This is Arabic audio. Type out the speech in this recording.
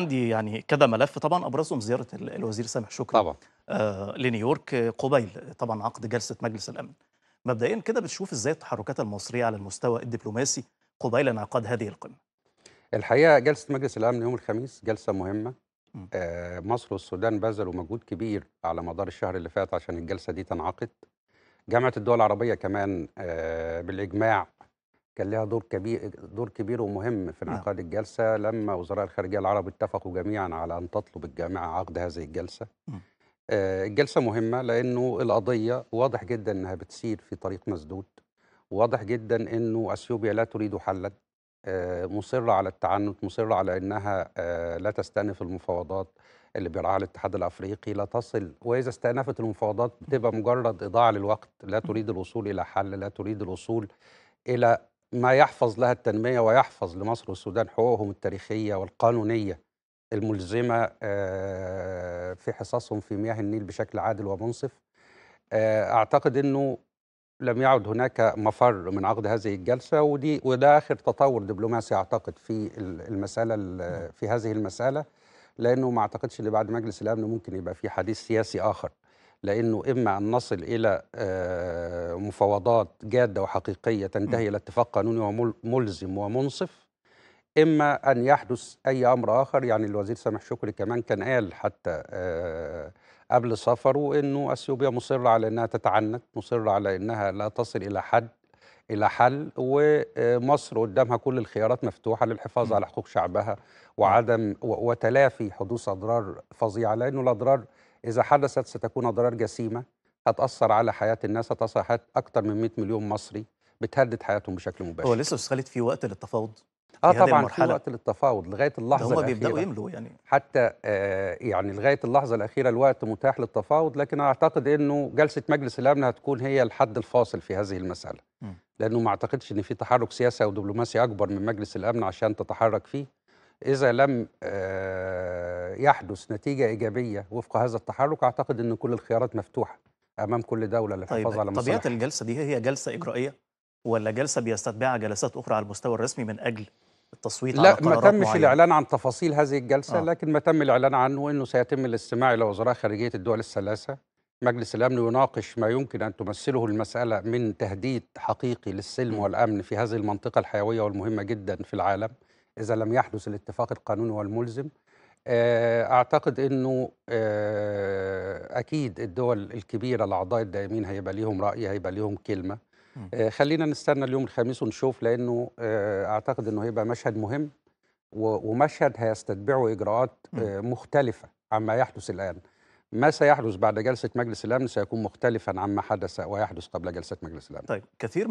عندي يعني كذا ملف طبعا ابرزهم زياره الوزير سامح شكري طبعا آه لنيويورك آه، قبيل طبعا عقد جلسه مجلس الامن مبدئيا كده بتشوف ازاي التحركات المصريه على المستوى الدبلوماسي قبيل انعقاد هذه القمه الحقيقه جلسه مجلس الامن يوم الخميس جلسه مهمه آه مصر والسودان بذلوا مجهود كبير على مدار الشهر اللي فات عشان الجلسه دي تنعقد جامعه الدول العربيه كمان آه بالاجماع كان لها دور كبير دور كبير ومهم في نعم. انعقاد الجلسه لما وزراء الخارجيه العرب اتفقوا جميعا على ان تطلب الجامعه عقد هذه الجلسه. آه الجلسه مهمه لانه القضيه واضح جدا انها بتسير في طريق مسدود. واضح جدا انه اثيوبيا لا تريد حلا آه مصره على التعنت، مصره على انها آه لا تستأنف المفاوضات اللي بيرعاها الاتحاد الافريقي لا تصل واذا استأنفت المفاوضات بتبقى مجرد اضاعه للوقت، لا تريد الوصول الى حل، لا تريد الوصول الى ما يحفظ لها التنمية ويحفظ لمصر والسودان حقوقهم التاريخية والقانونية الملزمة آه، في حصصهم في مياه النيل بشكل عادل ومنصف آه، أعتقد أنه لم يعد هناك مفر من عقد هذه الجلسة ودي وده آخر تطور دبلوماسي أعتقد في المسألة نعم. في هذه المسألة لأنه ما أعتقدش أن بعد مجلس الأمن ممكن يبقى في حديث سياسي آخر لانه اما ان نصل الى آه، مفاوضات جاده وحقيقيه تنتهي الى اتفاق قانوني وملزم ومنصف اما ان يحدث اي امر اخر يعني الوزير سامح شكري كمان كان قال حتى آه، قبل سفره انه اثيوبيا مصره على انها تتعنت مصره على انها لا تصل الى حد الى حل ومصر قدامها كل الخيارات مفتوحه للحفاظ على حقوق شعبها وعدم وتلافي حدوث اضرار فظيعه لانه الاضرار إذا حدثت ستكون أضرار جسيمة هتأثر على حياة الناس هتأثر حياة أكثر من 100 مليون مصري بتهدد حياتهم بشكل مباشر هو لسه أستاذ خالد في وقت للتفاوض اه طبعا في وقت للتفاوض لغايه اللحظه هم بيبداوا يملوا يعني حتى آه يعني لغايه اللحظه الاخيره الوقت متاح للتفاوض لكن اعتقد انه جلسه مجلس الامن هتكون هي الحد الفاصل في هذه المساله م. لانه ما اعتقدش ان في تحرك سياسي او دبلوماسي اكبر من مجلس الامن عشان تتحرك فيه اذا لم آه يحدث نتيجه ايجابيه وفق هذا التحرك اعتقد ان كل الخيارات مفتوحه امام كل دوله للحفاظ طيب على طبيعه الجلسه دي هي جلسه اجرائيه ولا جلسه بيستتبعها جلسات اخرى على المستوى الرسمي من اجل التصويت لا على ما تمش معين. الاعلان عن تفاصيل هذه الجلسه آه. لكن ما تم الاعلان عنه انه سيتم الاستماع الى وزراء خارجيه الدول الثلاثه مجلس الامن يناقش ما يمكن ان تمثله المساله من تهديد حقيقي للسلم والامن في هذه المنطقه الحيويه والمهمه جدا في العالم اذا لم يحدث الاتفاق القانوني والملزم آه، اعتقد انه آه، اكيد الدول الكبيره الاعضاء الدائمين هيبقى ليهم راي هيبقى ليهم كلمه آه، خلينا نستنى اليوم الخميس ونشوف لانه اعتقد انه هيبقى مشهد مهم ومشهد هيستتبعه اجراءات مختلفه عما يحدث الان ما سيحدث بعد جلسه مجلس الامن سيكون مختلفا عما حدث ويحدث قبل جلسه مجلس الامن طيب كثير